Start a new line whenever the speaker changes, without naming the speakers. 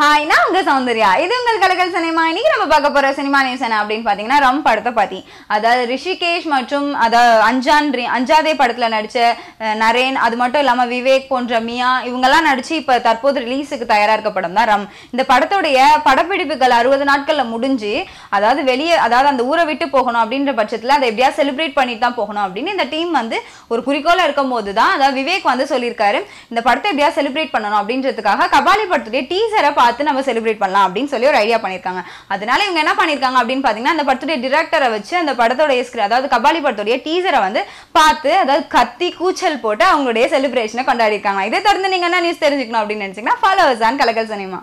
hi நான் உங்க சௌந்தர்யா இது உங்கள் கலைகள் சினிமா இன்னைக்கு நம்ம பார்க்க போற சினிமா நியூஸ் என்ன அப்படின்னு பாத்தீங்கன்னா ரம் படத்தை பத்தி அதாவது ரிஷிகேஷ் மற்றும் அதாவது அஞ்சான் அஞ்சாதே படத்துல நடிச்ச நரேன் அது மட்டும் இல்லாம விவேக் போன்ற மியா இவங்கெல்லாம் நடிச்சு இப்ப தற்போது ரிலீஸுக்கு தயாரா இருக்க படம் தான் ரம் இந்த படத்துடைய படப்பிடிப்புகள் அறுபது நாட்கள்ல முடிஞ்சு அதாவது வெளியே அதாவது அந்த ஊரை விட்டு போகணும் அப்படின்ற பட்சத்துல அதை எப்படியா செலிப்ரேட் பண்ணிட்டு தான் போகணும் அப்படின்னு இந்த டீம் வந்து ஒரு குறிக்கோள இருக்கும் போது தான் அதாவது விவேக் வந்து சொல்லியிருக்காரு இந்த படத்தை எப்படியா செலிப்ரேட் பண்ணணும் அப்படின்றதுக்காக கபாலி படத்துடைய டீசரை பார்த்து நம்ம செலிப்ரேட் பண்ணலாம் அப்படின்னு சொல்லி ஒரு ஐடியா பண்ணியிருக்காங்க அதனால இவங்க என்ன பண்ணியிருக்காங்க அப்படின்னு பார்த்தீங்கன்னா அந்த படத்துடைய டிரெக்டரை வச்சு அந்த படத்தோடைய ஸ்கிரி அதாவது கபாலி படத்துடைய டீசரை வந்து பார்த்து அதாவது கத்தி கூச்சல் போட்டு அவங்களுடைய செலிப்ரேஷனை இருக்காங்க இதை தொடர்ந்து நீங்கள் என்ன நியூஸ் தெரிஞ்சுக்கணும் அப்படின்னு நினச்சிங்கன்னா ஃபாலோவர்ஸ் அண்ட் கலக்கல் சினிமா